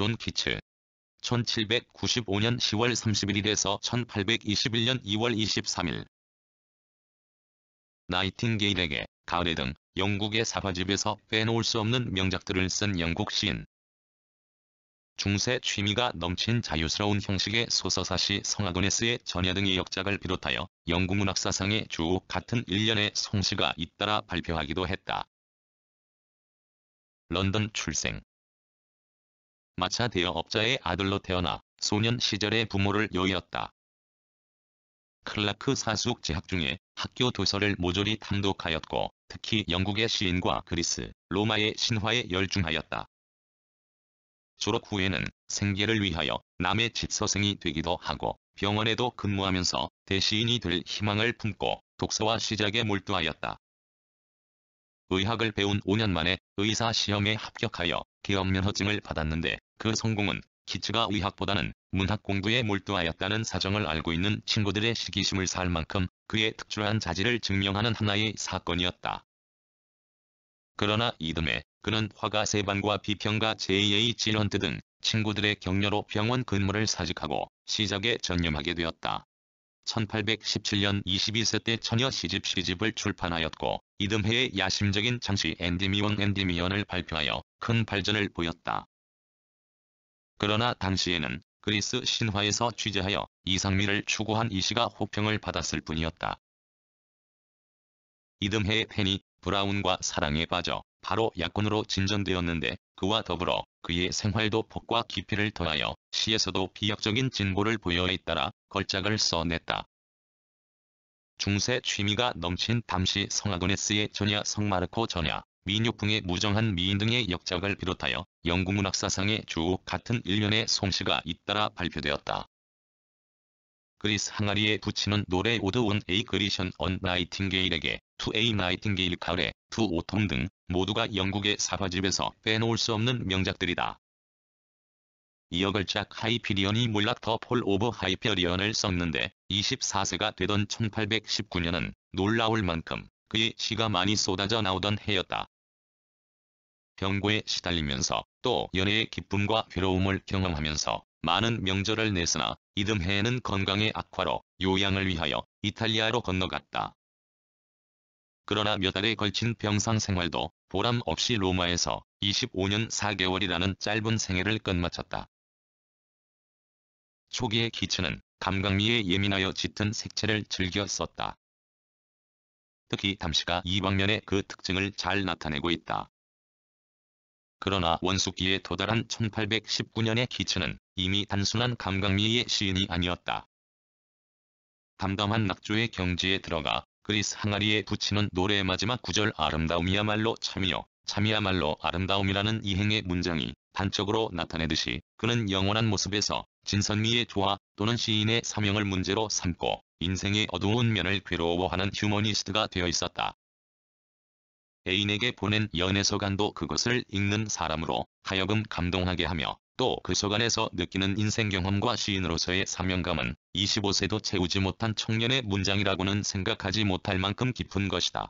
존 키츠 1795년 10월 31일에서 1821년 2월 23일 나이팅게일에게 가을에 등 영국의 사과집에서 빼놓을 수 없는 명작들을 쓴 영국 시인. 중세 취미가 넘친 자유스러운 형식의 소서사시 성아도네스의 전야 등의 역작을 비롯하여 영국 문학사상의 주 같은 일련의 송시가 잇따라 발표하기도 했다. 런던 출생 마차 대여업자의 아들로 태어나 소년 시절의 부모를 여의었다. 클라크 사숙 재학 중에 학교 도서를 모조리 탐독하였고 특히 영국의 시인과 그리스, 로마의 신화에 열중하였다. 졸업 후에는 생계를 위하여 남의 집서생이 되기도 하고 병원에도 근무하면서 대시인이 될 희망을 품고 독서와 시작에 몰두하였다. 의학을 배운 5년 만에 의사 시험에 합격하여 계엄면허증을 받았는데 그 성공은 키츠가 의학보다는 문학 공부에 몰두하였다는 사정을 알고 있는 친구들의 시기심을 살 만큼 그의 특출한 자질을 증명하는 하나의 사건이었다. 그러나 이듬해 그는 화가 세반과 비평가 J.H. a 런트 등 친구들의 격려로 병원 근무를 사직하고 시작에 전념하게 되었다. 1817년 22세 때 처녀 시집 시집을 출판하였고 이듬해에 야심적인 장시 앤디미온앤디미언을 발표하여 큰 발전을 보였다. 그러나 당시에는 그리스 신화에서 취재하여 이상미를 추구한 이시가 호평을 받았을 뿐이었다. 이듬해 펜이 브라운과 사랑에 빠져 바로 약혼으로 진전되었는데 그와 더불어 그의 생활도 폭과 깊이를 더하여 시에서도 비약적인 진보를 보여에 따라 걸작을 써냈다. 중세 취미가 넘친 담시 성아도네스의 전야 성마르코 전야, 민요풍의 무정한 미인 등의 역작을 비롯하여 영국문학 사상의 주옥 같은 일련의 솜씨가 잇따라 발표되었다. 그리스 항아리에 붙이는 노래 오드 온 에이 그리션 언 나이팅게일에게 2 A 나이팅게일 가을에 투 오톰 등 모두가 영국의 사화집에서 빼놓을 수 없는 명작들이다. 이어 걸작 하이피리언이 몰락 더 폴 오브 하이피리언을 썼는데 24세가 되던 1819년은 놀라울 만큼 그의 시가 많이 쏟아져 나오던 해였다. 병고에 시달리면서 또 연애의 기쁨과 괴로움을 경험하면서 많은 명절을 냈으나 이듬해에는 건강의 악화로 요양을 위하여 이탈리아로 건너갔다. 그러나 몇 달에 걸친 병상 생활도 보람 없이 로마에서 25년 4개월이라는 짧은 생애를 끝마쳤다. 초기의 기츠는 감각미에 예민하여 짙은 색채를 즐겨 썼다. 특히 담시가 이 방면에 그 특징을 잘 나타내고 있다. 그러나 원숙기에 도달한 1819년의 기츠는 이미 단순한 감각미의 시인이 아니었다. 담담한 낙조의 경지에 들어가 그리스 항아리에 붙이는 노래의 마지막 구절 아름다움이야말로 참이요 참이야말로 아름다움이라는 이행의 문장이 단적으로 나타내듯이 그는 영원한 모습에서 진선미의 조화 또는 시인의 사명을 문제로 삼고 인생의 어두운 면을 괴로워하는 휴머니스트가 되어 있었다. 애인에게 보낸 연애서간도 그것을 읽는 사람으로 하여금 감동하게 하며 또그 서간에서 느끼는 인생 경험과 시인으로서의 사명감은 25세도 채우지 못한 청년의 문장이라고는 생각하지 못할 만큼 깊은 것이다.